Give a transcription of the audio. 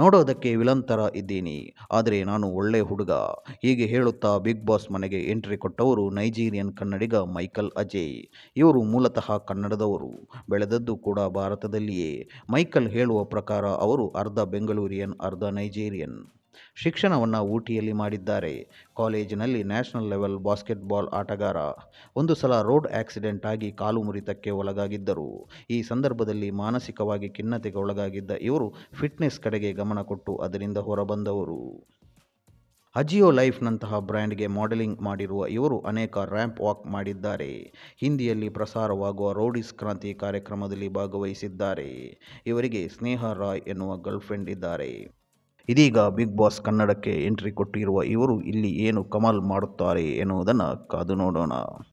ನೋಡೋದಕ್ಕೆ ವಿಲನ್ ಥರ ಇದ್ದೀನಿ ಆದರೆ ನಾನು ಒಳ್ಳೆ ಹುಡುಗ ಹೀಗೆ ಹೇಳುತ್ತಾ ಬಿಗ್ ಬಾಸ್ ಮನೆಗೆ ಎಂಟ್ರಿ ಕೊಟ್ಟವರು ನೈಜೀರಿಯನ್ ಕನ್ನಡಿಗ ಮೈಕಲ್ ಅಜಯ್ ಇವರು ಮೂಲತಃ ಕನ್ನಡದವರು ಬೆಳೆದದ್ದು ಕೂಡ ಭಾರತದಲ್ಲಿಯೇ ಮೈಕಲ್ ಹೇಳುವ ಪ್ರಕಾರ ಅವರು ಅರ್ಧ ಬೆಂಗಳೂರಿಯನ್ ಅರ್ಧ ನೈಜೀರಿಯನ್ ಶಿಕ್ಷಣವನ್ನು ಊಟಿಯಲ್ಲಿ ಮಾಡಿದ್ದಾರೆ ಕಾಲೇಜಿನಲ್ಲಿ ನ್ಯಾಷನಲ್ ಲೆವೆಲ್ ಬಾಸ್ಕೆಟ್ಬಾಲ್ ಆಟಗಾರ ಒಂದು ಸಲ ರೋಡ್ ಆಕ್ಸಿಡೆಂಟ್ ಆಗಿ ಕಾಲು ಮುರಿತಕ್ಕೆ ಒಳಗಾಗಿದ್ದರು ಈ ಸಂದರ್ಭದಲ್ಲಿ ಮಾನಸಿಕವಾಗಿ ಖಿನ್ನತೆಗೆ ಒಳಗಾಗಿದ್ದ ಇವರು ಫಿಟ್ನೆಸ್ ಕಡೆಗೆ ಗಮನ ಕೊಟ್ಟು ಅದರಿಂದ ಹೊರಬಂದವರು ಅಜಿಯೋ ಲೈಫ್ನಂತಹ ಬ್ರ್ಯಾಂಡ್ಗೆ ಮಾಡೆಲಿಂಗ್ ಮಾಡಿರುವ ಇವರು ಅನೇಕ ರ್ಯಾಂಪ್ ವಾಕ್ ಮಾಡಿದ್ದಾರೆ ಹಿಂದಿಯಲ್ಲಿ ಪ್ರಸಾರವಾಗುವ ರೋಡಿಸ್ ಕ್ರಾಂತಿ ಕಾರ್ಯಕ್ರಮದಲ್ಲಿ ಭಾಗವಹಿಸಿದ್ದಾರೆ ಇವರಿಗೆ ಸ್ನೇಹ ರಾಯ್ ಎನ್ನುವ ಗರ್ಲ್ಫ್ರೆಂಡ್ ಇದ್ದಾರೆ ಇದೀಗ ಬಿಗ್ ಬಾಸ್ ಕನ್ನಡಕ್ಕೆ ಎಂಟ್ರಿ ಕೊಟ್ಟಿರುವ ಇವರು ಇಲ್ಲಿ ಏನು ಕಮಾಲ್ ಮಾಡುತ್ತಾರೆ ಎನ್ನುವುದನ್ನು ಕಾದು ನೋಡೋಣ